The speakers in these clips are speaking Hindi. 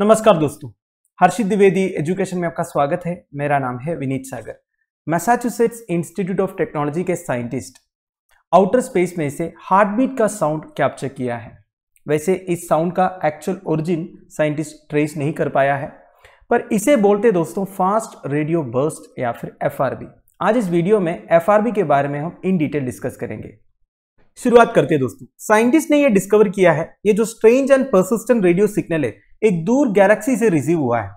नमस्कार दोस्तों हर्षित द्विवेदी एजुकेशन में आपका स्वागत है मेरा नाम है Vineet Sagar Massachusetts Institute of Technology के साइंटिस्ट आउटर स्पेस में से हार्ट बीट का साउंड कैप्चर किया है वैसे इस साउंड का एक्चुअल ओरिजिन साइंटिस्ट ट्रेस नहीं कर पाया है पर इसे बोलते दोस्तों फास्ट रेडियो बर्स्ट या फिर एफ आज इस वीडियो में एफ के बारे में हम इन डिटेल डिस्कस करेंगे शुरुआत करते हैं दोस्तों साइंटिस्ट ने यह डिस्कवर किया है ये जो strange and persistent radio signal है एक दूर गैलेक्सी से रिसीव हुआ है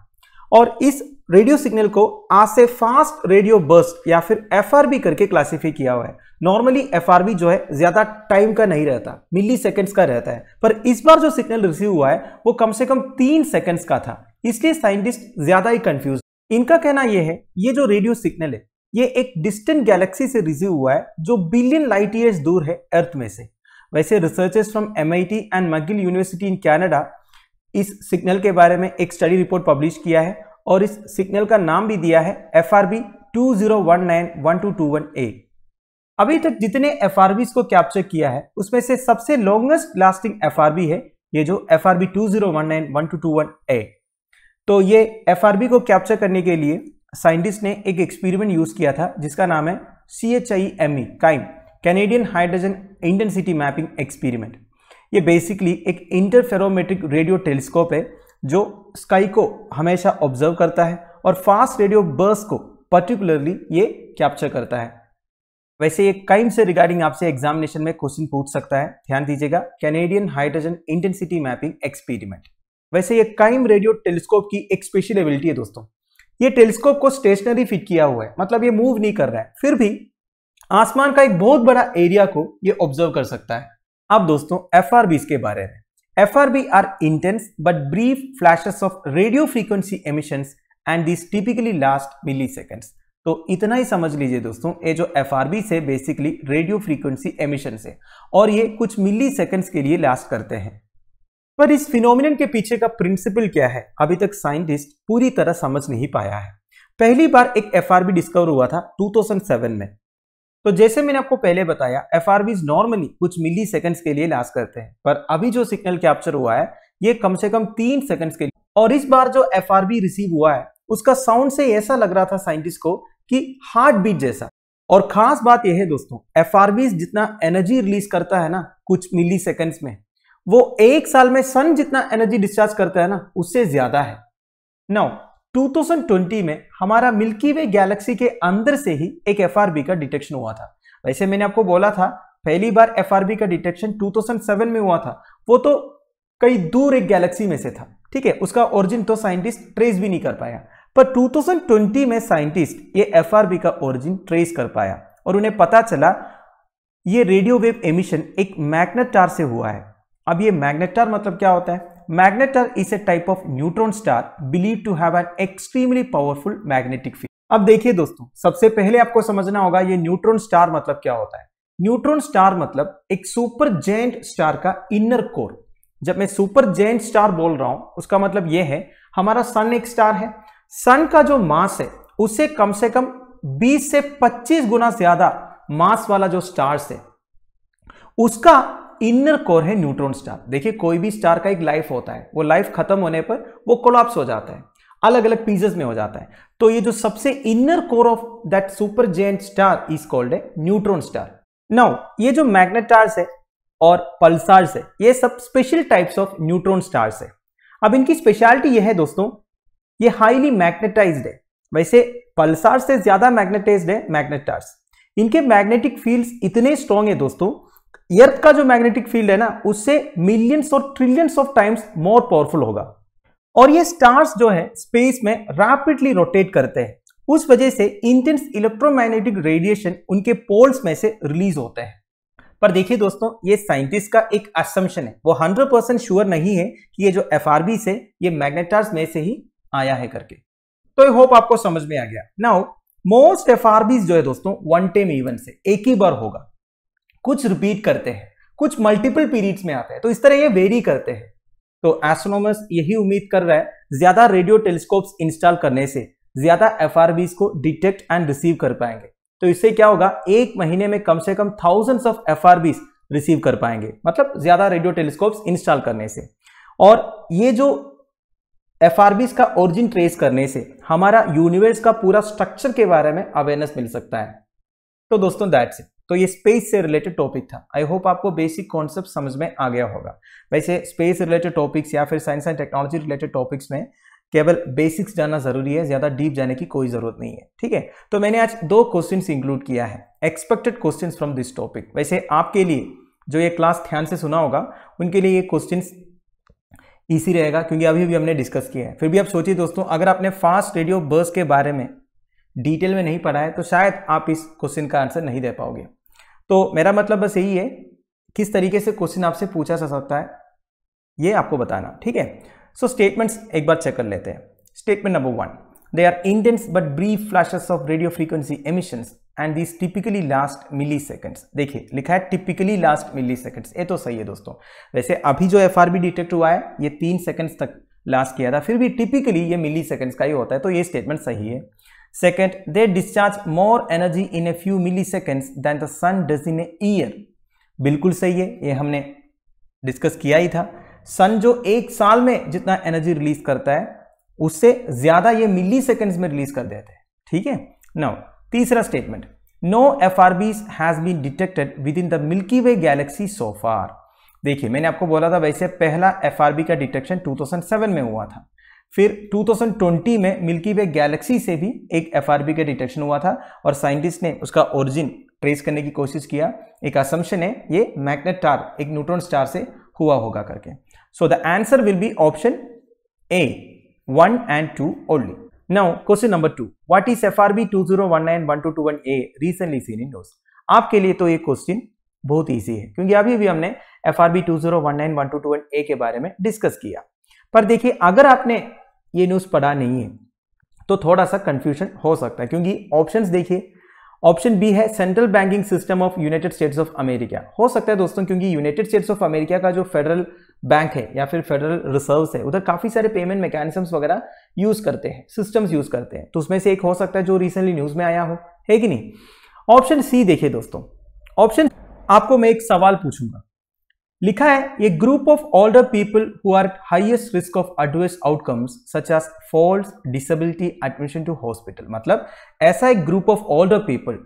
और इस रेडियो सिग्नल को आज से फास्ट रेडियो बर्स्ट या फिर एफ करके क्लासीफाई किया हुआ है नॉर्मली एफ जो है ज्यादा टाइम का नहीं रहता मिली सेकेंड्स का रहता है पर इस बार जो सिग्नल रिसीव हुआ है वो कम से कम तीन सेकेंड्स का था इसलिए साइंटिस्ट ज्यादा ही कंफ्यूज इनका कहना यह है ये जो रेडियो सिग्नल है ये एक डिस्टेंट गैलेक्सी से रिसीव हुआ है जो बिलियन लाइट ईयर्स दूर है अर्थ में से वैसे researchers from M and McGill university in Canada इस सिग्नल के बारे में एक स्टडी रिपोर्ट पब्लिश किया है और इस सिग्नल का नाम भी दिया है F R B two zero one nine one two two one A अभी तक जितने एफ को कैप्चर किया है उसमें से सबसे लॉन्गेस्ट लास्टिंग एफ है ये जो F R B two zero one nine one two two one A तो ये एफ को कैप्चर करने के लिए साइंटिस्ट ने एक एक्सपेरिमेंट यूज किया था जिसका नाम है C H I M E CHIME Canadian hydrogen intensity mapping experiment ये बेसिकली एक इंटरफेरोमेट्रिक रेडियो टेलीस्कोप है जो स्काई को हमेशा ऑब्जर्व करता है और फास्ट रेडियो बर्स को पर्टिकुलरली ये कैप्चर करता है वैसे ये काइम से रिगार्डिंग आपसे एग्जामिनेशन में क्वेश्चन पूछ सकता है ध्यान दीजिएगा Canadian hydrogen intensity mapping experiment वैसे ये काइम रेडियो टेलीस्कोप की एक स्पेशल एबिलिटी है दोस्तों ये टेलीस्कोप को स्टेशनरी फिट किया हुआ है मतलब ये मूव नहीं कर रहा है फिर भी आसमान का एक बहुत बड़ा एरिया को ये ऑब्जर्व कर सकता है अब दोस्तों एफ के बारे में F R intense but brief flashes of radio frequency emission and this typically last milliseconds तो इतना ही समझ लीजिए दोस्तों ये जो एफ से बेसिकली रेडियो फ्रीक्वेंसी एमिशन से और ये कुछ मिली सेकेंड्स के लिए लास्ट करते हैं पर इस फिनोमिनन के पीछे का प्रिंसिपल क्या है अभी तक साइंटिस्ट पूरी तरह समझ नहीं पाया है पहली बार एक एफ डिस्कवर हुआ था 2007 में तो जैसे मैंने आपको पहले बताया एफ नॉर्मली कुछ मिली सेकेंड्स के लिए लास्ट करते हैं पर अभी जो सिग्नल कैप्चर हुआ है ये कम से कम तीन सेकंड्स के लिए और इस बार जो एफ रिसीव हुआ है उसका साउंड से ऐसा लग रहा था साइंटिस्ट को कि हार्ट बीट जैसा और खास बात यह है दोस्तों एफ जितना एनर्जी रिलीज करता है ना कुछ मिली सेकेंड्स में वो एक साल में सन जितना एनर्जी डिस्चार्ज करता है ना उससे ज्यादा है नौ 2020 में हमारा मिल्की वे गैलेक्सी के अंदर से ही एक एफ का डिटेक्शन हुआ था वैसे मैंने आपको बोला था पहली बार एफ का डिटेक्शन 2007 में हुआ था वो तो कई दूर एक गैलेक्सी में से था ठीक है उसका ओरिजिन तो साइंटिस्ट ट्रेस भी नहीं कर पाया पर 2020 में साइंटिस्ट ये एफ का ओरिजिन ट्रेस कर पाया और उन्हें पता चला ये रेडियो वेव एमिशन एक मैग्नेटार से हुआ है अब ये मैग्नेटार मतलब क्या होता है magnetar is a type of neutron star believe to have an extremely powerful magnetic field अब देखिए दोस्तों सबसे पहले आपको समझना होगा ये न्यूट्रॉन स्टार मतलब क्या होता है न्यूट्रॉन स्टार मतलब एक सुपर जेंट स्टार का इनर कोर जब मैं सुपर जेंट स्टार बोल रहा हूं उसका मतलब यह है हमारा सन एक स्टार है सन का जो मास है उसे कम से कम 20 से 25 गुना ज्यादा मास वाला जो स्टार्स है उसका इनर कोर है न्यूट्रॉन स्टार देखिए कोई भी स्टार का एक लाइफ होता है वो लाइफ खत्म होने पर वो कोलाप्स हो जाता है अलग अलग पीजेस में हो जाता है तो ये जो सबसे inner core of that super giant star is called है न्यूट्रॉन स्टार नाउ ये जो मैग्नेटार्स है और पल्सार्स है ये सब special types of neutron stars है अब इनकी स्पेशलिटी यह है दोस्तों ये हाईली मैग्नेटाइज है वैसे पल्सार से ज्यादा मैग्नेटाइज है मैग्नेटार्स इनके मैग्नेटिक फील्ड्स इतने स्ट्रॉन्ग है दोस्तों अर्थ का जो मैग्नेटिक फील्ड है ना उससे मिलियंस और trillions of times more powerful होगा और ये स्टार्स जो है स्पेस में रैपिडली रोटेट करते हैं उस वजह से इंटेंस इलेक्ट्रोमैग्नेटिक रेडिएशन उनके पोल्स में से रिलीज होते हैं पर देखिए दोस्तों ये साइंटिस्ट का एक असम्पशन है वो 100 परसेंट श्योर नहीं है कि ये जो एफ से ये मैग्नेटार्स में से ही आया है करके तो आई होप आपको समझ में आ गया नाउ मोस्ट एफ जो है दोस्तों वन टाइम इवेंट से एक ही बार होगा कुछ रिपीट करते हैं कुछ मल्टीपल पीरियड्स में आते हैं तो इस तरह ये वेरी करते हैं तो एस्ट्रोनॉमर्स यही उम्मीद कर रहा है ज्यादा रेडियो टेलीस्कोप्स इंस्टॉल करने से ज्यादा एफ को डिटेक्ट एंड रिसीव कर पाएंगे तो इससे क्या होगा एक महीने में कम से कम थाउजेंड्स ऑफ एफ रिसीव कर पाएंगे मतलब ज्यादा रेडियो टेलीस्कोप्स इंस्टॉल करने से और ये जो एफ का ओरिजिन ट्रेस करने से हमारा यूनिवर्स का पूरा स्ट्रक्चर के बारे में अवेयरनेस मिल सकता है तो दोस्तों दैट्स इट तो ये स्पेस से रिलेटेड टॉपिक था आई होप आपको बेसिक कॉन्सेप्ट समझ में आ गया होगा वैसे स्पेस रिलेटेड टॉपिक्स या फिर science and technology related topics में केवल बेसिक्स जानना जरूरी है ज़्यादा डीप जाने की कोई ज़रूरत नहीं है ठीक है तो मैंने आज दो क्वेश्चन इंक्लूड किया है expected question from this topic वैसे आपके लिए जो ये क्लास ध्यान से सुना होगा उनके लिए ये क्वेश्चन ईसी रहेगा क्योंकि अभी भी हमने डिस्कस किया है फिर भी आप सोचिए दोस्तों अगर आपने फास्ट रेडियो बर्स के बारे में डिटेल में नहीं पढ़ा है तो शायद आप इस क्वेश्चन का आंसर नहीं दे पाओगे तो मेरा मतलब बस यही है किस तरीके से क्वेश्चन आपसे पूछा जा सकता है ये आपको बताना ठीक है सो स्टेटमेंट्स एक बार चेक कर लेते हैं statement number one they are intense but brief flashes of radio frequency emissions and this typically last milliseconds देखिए लिखा है टिपिकली लास्ट मिली सेकेंड्स ये तो सही है दोस्तों वैसे अभी जो एफ डिटेक्ट हुआ है ये तीन सेकेंड्स तक लास्ट किया था फिर भी टिपिकली ये मिली सेकेंड्स का ही होता है तो ये स्टेटमेंट सही है Second, they discharge more energy in a few milliseconds than the sun does in a year. बिल्कुल सही है ये हमने डिस्कस किया ही था सन जो एक साल में जितना एनर्जी रिलीज करता है उससे ज्यादा ये मिली सेकेंड्स में रिलीज कर देते हैं ठीक है नौ तीसरा statement no F R B's has been detected within the Milky Way galaxy so far देखिए मैंने आपको बोला था वैसे पहला एफ का डिटेक्शन टू थाउजेंड सेवन में हुआ था फिर 2020 में मिल्की वे गैलेक्सी से भी एक एफ का डिटेक्शन हुआ था और साइंटिस्ट ने उसका ओरिजिन ट्रेस करने की कोशिश किया एक असम्पशन है ये मैग्नेट स्टार एक न्यूट्रॉन स्टार से हुआ होगा करके so the answer will be option A one and two only now question number two what is F R B two zero one nine one two two one A recently seen in आपके लिए तो ये क्वेश्चन बहुत ईजी है क्योंकि अभी भी हमने F R B two zero one nine one two two one A के बारे में डिस्कस किया पर देखिए अगर आपने ये न्यूज़ पढ़ा नहीं है तो थोड़ा सा कन्फ्यूजन हो सकता है क्योंकि ऑप्शंस देखिए ऑप्शन बी है central banking system of United States of America हो सकता है दोस्तों क्योंकि यूनाइटेड स्टेट्स ऑफ अमेरिका का जो फेडरल बैंक है या फिर फेडरल रिजर्व्स है उधर काफ़ी सारे पेमेंट मैकेनिज्म्स वगैरह यूज़ करते हैं सिस्टम्स यूज़ करते हैं तो उसमें से एक हो सकता है जो रिसेंटली न्यूज़ में आया हो है कि नहीं ऑप्शन सी देखिए दोस्तों ऑप्शन आपको मैं एक सवाल पूछूंगा लिखा है a group of older people who are highest risk of adverse outcomes such as falls disability admission to hospital मतलब ऐसा एक ग्रुप ऑफ ऑल्डर पीपल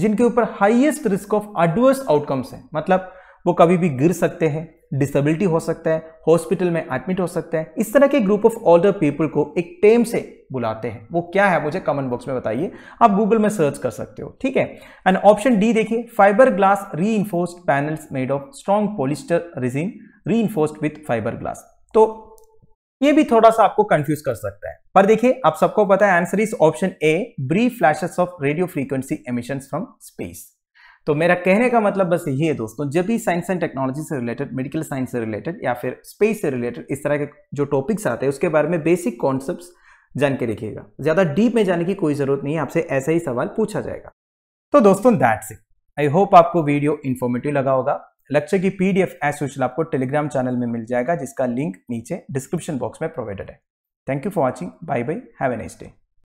जिनके ऊपर highest risk of adverse outcomes है मतलब वो कभी भी गिर सकते हैं डिसेबिलिटी हो सकता है हॉस्पिटल में एडमिट हो सकता है इस तरह के ग्रुप ऑफ ऑल्डर पीपल को एक टेम से बुलाते हैं वो क्या है मुझे कमेंट बॉक्स में बताइए आप गूगल में सर्च कर सकते हो ठीक है एंड ऑप्शन डी देखिए fibre glass re panels made of strong polyester resin re with fibre glass तो ये भी थोड़ा सा आपको कंफ्यूज कर सकता है पर देखिए आप सबको पता है answer is option A brief flashes of radio frequency emission from space तो मेरा कहने का मतलब बस यही है दोस्तों जब भी साइंस एंड टेक्नोलॉजी से रिलेटेड मेडिकल साइंस से रिलेटेड या फिर स्पेस से रिलेटेड इस तरह के जो टॉपिक्स आते हैं उसके बारे में बेसिक कॉन्सेप्ट जान के रखिएगा ज़्यादा डीप में जाने की कोई ज़रूरत नहीं है आपसे ऐसा ही सवाल पूछा जाएगा तो दोस्तों दैट्स इट आई होप आपको वीडियो इन्फॉर्मेटिव लगा होगा लेक्चर की पीडीएफ एस सूचना आपको टेलीग्राम चैनल में मिल जाएगा जिसका लिंक नीचे डिस्क्रिप्शन बॉक्स में प्रोवाइडेड है thank you for watching bye bye have a nice day